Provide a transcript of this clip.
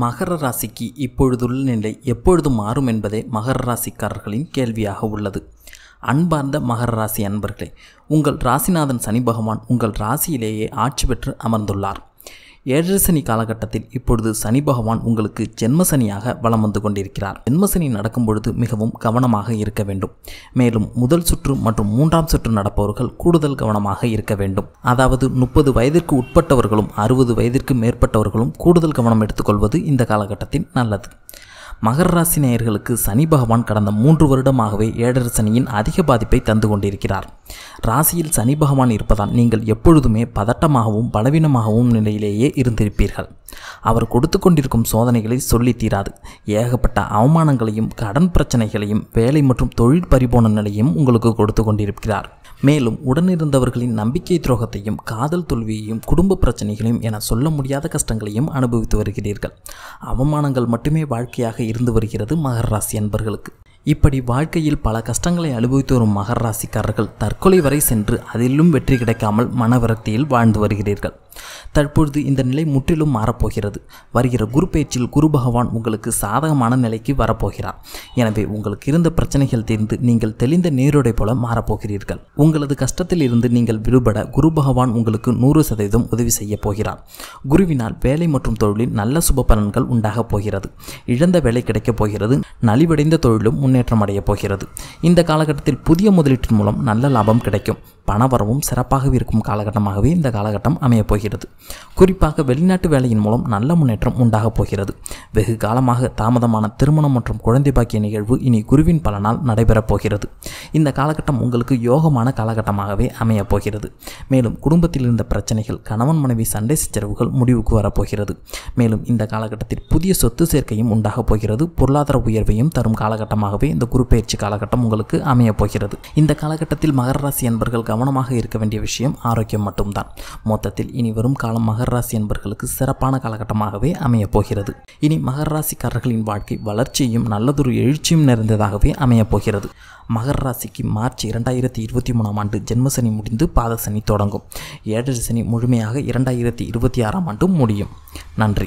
மகர ராசிக்கு இப்பொழுதுள்ள நிலை எப்பொழுது மாறும் என்பதே மகர ராசிக்காரர்களின் கேள்வியாக உள்ளது அன்பார்ந்த மகர ராசி அன்பர்களே உங்கள் ராசிநாதன் சனி பகவான் உங்கள் ராசியிலேயே ஆட்சி பெற்று அமர்ந்துள்ளார் ஏழரை சனி காலகட்டத்தில் இப்பொழுது சனி பகவான் உங்களுக்கு ஜென்மசனியாக வலம் வந்து கொண்டிருக்கிறார் ஜென்மசனி நடக்கும் பொழுது மிகவும் கவனமாக இருக்க வேண்டும் மேலும் முதல் சுற்று மற்றும் மூன்றாம் சுற்று நடப்பவர்கள் கூடுதல் கவனமாக இருக்க வேண்டும் அதாவது முப்பது வயதிற்கு உட்பட்டவர்களும் அறுபது வயதிற்கு மேற்பட்டவர்களும் கூடுதல் கவனம் எடுத்துக்கொள்வது இந்த காலகட்டத்தில் நல்லது மகர ராசி நேயர்களுக்கு சனி பகவான் கடந்த மூன்று வருடமாகவே ஏழரை சனியின் அதிக பாதிப்பை தந்து கொண்டிருக்கிறார் ராசியில் சனி பகவான் இருப்பதால் நீங்கள் எப்பொழுதுமே பதட்டமாகவும் பலவீனமாகவும் நிலையிலேயே இருந்திருப்பீர்கள் அவர் கொடுத்து கொண்டிருக்கும் சோதனைகளை சொல்லி தீராது ஏகப்பட்ட அவமானங்களையும் கடன் பிரச்சனைகளையும் வேலை மற்றும் தொழில் பரிபோன நிலையும் உங்களுக்கு கொடுத்து கொண்டிருக்கிறார் மேலும் உடனிருந்தவர்களின் நம்பிக்கை துரோகத்தையும் காதல் தோல்வியையும் குடும்ப பிரச்சனைகளையும் என சொல்ல முடியாத கஷ்டங்களையும் அனுபவித்து வருகிறீர்கள் அவமானங்கள் மட்டுமே வாழ்க்கையாக இருந்து வருகிறது மகர ராசி அன்பர்களுக்கு இப்படி வாழ்க்கையில் பல கஷ்டங்களை அனுபவித்து வரும் மகர ராசிக்காரர்கள் தற்கொலை வரை சென்று அதிலும் வெற்றி கிடைக்காமல் மனவிரக்தியில் வாழ்ந்து வருகிறீர்கள் தற்பொழுது இந்த நிலை முற்றிலும் மாறப்போகிறது வருகிற குரு பேச்சில் குரு பகவான் உங்களுக்கு சாதகமான நிலைக்கு வரப்போகிறார் எனவே உங்களுக்கு இருந்த பிரச்சனைகள் தீர்ந்து நீங்கள் தெளிந்த நேரோடை போல மாறப்போகிறீர்கள் உங்களது கஷ்டத்தில் இருந்து நீங்கள் விடுபட குரு பகவான் உங்களுக்கு நூறு சதவீதம் உதவி செய்ய போகிறார் குருவினால் வேலை மற்றும் தொழிலில் நல்ல சுப பலன்கள் உண்டாகப் போகிறது இழந்த வேலை கிடைக்கப் போகிறது நலிவடைந்த தொழிலும் முன்னேற்றம் அடையப் போகிறது இந்த காலகட்டத்தில் புதிய முதலீட்டின் மூலம் நல்ல லாபம் கிடைக்கும் பணவரவும் சிறப்பாகவே இருக்கும் காலகட்டமாகவே இந்த காலகட்டம் அமையப் போகிறது குறிப்பாக வெளிநாட்டு வேலையின் மூலம் நல்ல முன்னேற்றம் உண்டாகப் போகிறது வெகு காலமாக தாமதமான திருமணம் மற்றும் குழந்தை பாக்கிய நிகழ்வு இனி குருவின் பலனால் நடைபெறப் போகிறது இந்த காலகட்டம் உங்களுக்கு யோகமான காலகட்டமாகவே அமையப் போகிறது மேலும் குடும்பத்தில் இருந்த பிரச்சனைகள் கணவன் மனைவி சண்டை சச்சரவுகள் முடிவுக்கு வரப்போகிறது மேலும் இந்த காலகட்டத்தில் புதிய சொத்து சேர்க்கையும் உண்டாகப் போகிறது பொருளாதார உயர்வையும் தரும் காலகட்டமாகவே இந்த குருப்பெயர்ச்சி காலகட்டம் உங்களுக்கு அமையப் போகிறது இந்த காலகட்டத்தில் மகர ராசி என்பர்கள் கவனமாக இருக்க வேண்டிய விஷயம் ஆரோக்கியம் மட்டும்தான் மொத்தத்தில் இனி வரும் காலம் மகர ராசி என்பர்களுக்கு சிறப்பான காலகட்டமாகவே அமையப் போகிறது இனி மகர ராசிக்காரர்களின் வாழ்க்கை வளர்ச்சியும் நல்லதொரு எழுச்சியும் நிறைந்ததாகவே அமையப் போகிறது மகர ராசிக்கு மார்ச் இரண்டாயிரத்தி இருபத்தி மூணாம் ஆண்டு ஜென்மசனி முடிந்து பாதசனி தொடங்கும் ஏழரை சனி முழுமையாக இரண்டாயிரத்தி இருபத்தி ஆறாம் ஆண்டும் முடியும் நன்றி